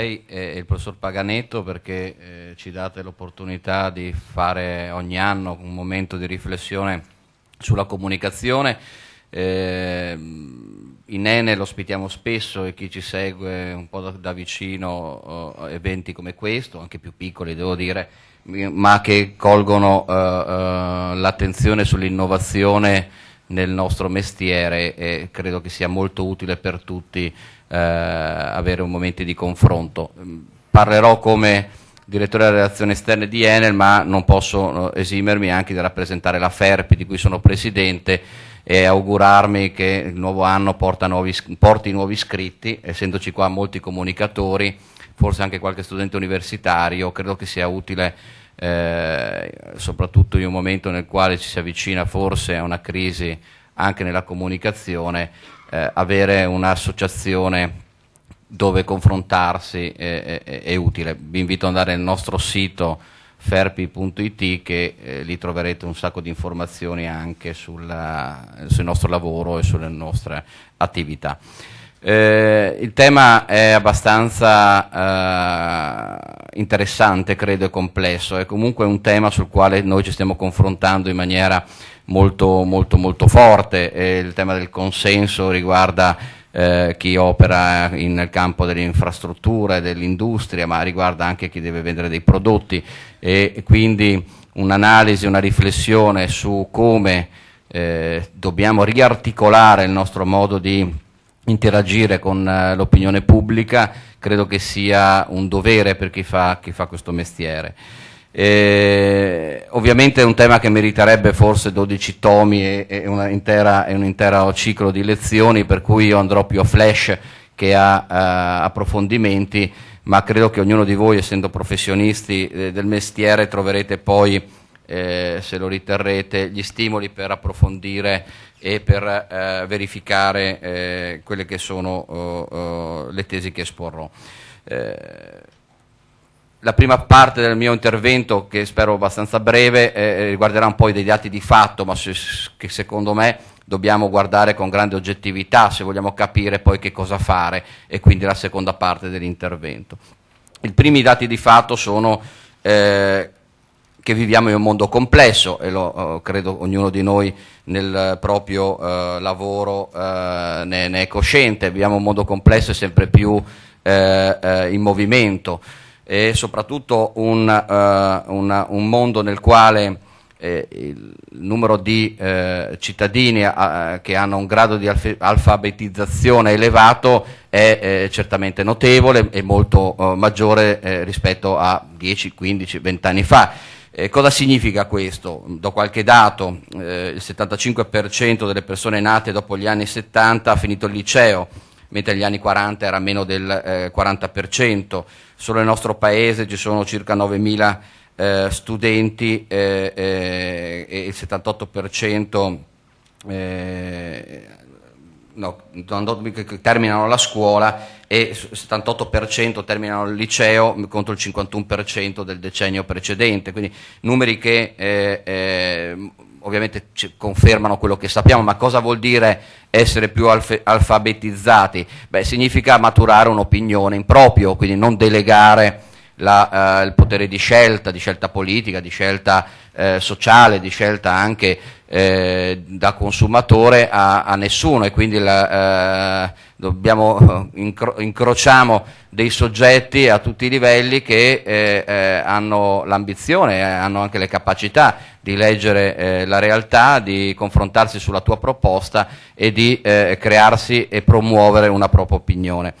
europei e il professor Paganetto perché eh, ci date l'opportunità di fare ogni anno un momento di riflessione sulla comunicazione. Eh, in Enel ospitiamo spesso e chi ci segue un po' da, da vicino eh, eventi come questo, anche più piccoli devo dire, ma che colgono eh, eh, l'attenzione sull'innovazione nel nostro mestiere e credo che sia molto utile per tutti eh, avere un momento di confronto. Mm, parlerò come direttore delle relazioni esterne di Enel, ma non posso eh, esimermi anche di rappresentare la FERP di cui sono presidente e augurarmi che il nuovo anno nuovi, porti nuovi iscritti, essendoci qua molti comunicatori, forse anche qualche studente universitario, credo che sia utile eh, soprattutto in un momento nel quale ci si avvicina forse a una crisi anche nella comunicazione, eh, avere un'associazione dove confrontarsi è, è, è utile. Vi invito ad andare nel nostro sito ferpi.it che eh, lì troverete un sacco di informazioni anche sulla, sul nostro lavoro e sulle nostre attività. Eh, il tema è abbastanza eh, interessante, credo, e complesso, è comunque un tema sul quale noi ci stiamo confrontando in maniera molto, molto, molto forte, il tema del consenso riguarda eh, chi opera in, nel campo delle infrastrutture, dell'industria, ma riguarda anche chi deve vendere dei prodotti e quindi un'analisi, una riflessione su come eh, dobbiamo riarticolare il nostro modo di interagire con eh, l'opinione pubblica credo che sia un dovere per chi fa, chi fa questo mestiere. Eh, ovviamente è un tema che meriterebbe forse 12 tomi e, e, intera, e, un intero ciclo di lezioni, per cui io andrò più a flash che a, a approfondimenti, ma credo che ognuno di voi, essendo professionisti eh, del mestiere, troverete poi, eh, se lo riterrete, gli stimoli per approfondire e per eh, verificare eh, quelle che sono oh, oh, le tesi che esporrò. Eh, la prima parte del mio intervento, che spero abbastanza breve, eh, eh riguarderà un po' dei dati di fatto, ma se, che secondo me dobbiamo guardare con grande oggettività se vogliamo capire poi che cosa fare e quindi la seconda parte dell'intervento. I primi dati di fatto sono eh, che viviamo in un mondo complesso e lo eh, credo ognuno di noi nel proprio eh, lavoro eh, ne, ne, è cosciente, viviamo un mondo complesso e sempre più eh, eh, in movimento e soprattutto un, uh, una, un mondo nel quale eh, il numero di eh, cittadini a, eh, che hanno un grado di alf alfabetizzazione elevato è eh, certamente notevole e molto eh, maggiore rispetto a 10, 15, 20 anni fa. Eh, cosa significa questo? Do qualche dato, eh, il 75% delle persone nate dopo gli anni 70 ha finito il liceo, mentre negli anni 40 era meno del eh, 40%. Solo nel nostro paese ci sono circa 9.000 eh, studenti eh, eh, e il 78% eh, no, terminano la scuola e il 78% terminano il liceo contro il 51% del decennio precedente, quindi numeri che eh, eh, ovviamente ci confermano quello che sappiamo, ma cosa vuol dire essere più alf- alfabetizzati? Beh, significa maturare un'opinione in proprio, quindi non delegare la, eh, il potere di scelta, di scelta politica, di scelta eh, sociale, di scelta anche eh, da consumatore a, a, nessuno e quindi la, eh, dobbiamo, eh, incro, incrociamo dei soggetti a tutti i livelli che eh, hanno l'ambizione, hanno anche le capacità di leggere la realtà, di confrontarsi sulla tua proposta e di crearsi e promuovere una propria opinione.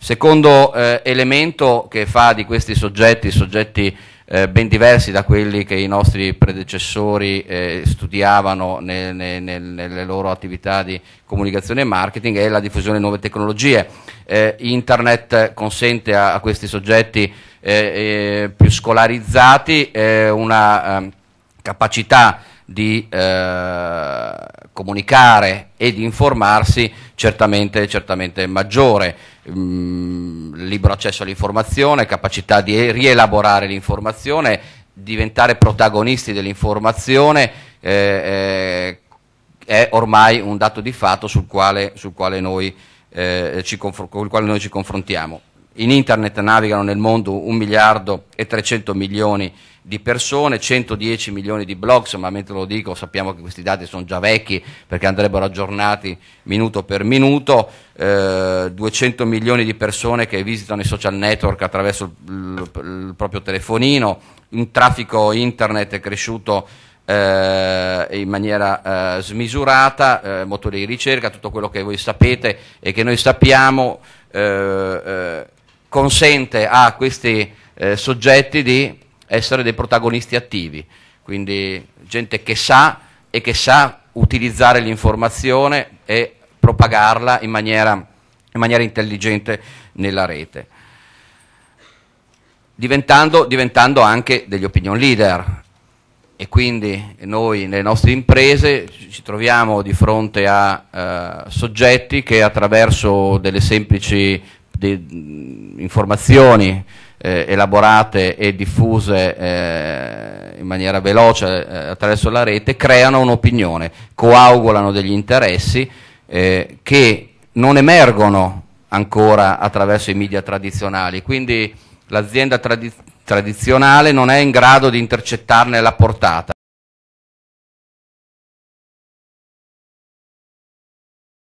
Secondo eh, elemento che fa di questi soggetti soggetti eh, ben diversi da quelli che i nostri predecessori eh, studiavano nel, nel, nelle loro attività di comunicazione e marketing è la diffusione di nuove tecnologie. Eh, internet consente a, a questi soggetti eh, eh, più scolarizzati una ehm, capacità di comunicare e di informarsi certamente, certamente maggiore mh, ehm, libero accesso all'informazione, capacità di rielaborare l'informazione, diventare protagonisti dell'informazione eh, eh, è ormai un dato di fatto sul quale, sul quale noi, eh, ci, confr quale noi ci confrontiamo. In internet navigano nel mondo 1 miliardo e 300 milioni di persone, 110 milioni di blog, ma mentre lo dico sappiamo che questi dati sono già vecchi perché andrebbero aggiornati minuto per minuto, eh, 200 milioni di persone che visitano i social network attraverso il, il, il proprio telefonino, un traffico internet è cresciuto eh, in maniera eh, smisurata, eh, motori di ricerca, tutto quello che voi sapete e che noi sappiamo, eh, eh consente a questi eh, soggetti di essere dei protagonisti attivi, quindi gente che sa e che sa utilizzare l'informazione e propagarla in maniera, in maniera intelligente nella rete, diventando, diventando anche degli opinion leader e quindi noi nelle nostre imprese ci troviamo di fronte a eh, soggetti che attraverso delle semplici di mm, informazioni eh, elaborate e diffuse eh, in maniera veloce eh, attraverso la rete creano un'opinione, coagulano degli interessi eh, che non emergono ancora attraverso i media tradizionali, quindi l'azienda tradi tradizionale non è in grado di intercettarne la portata.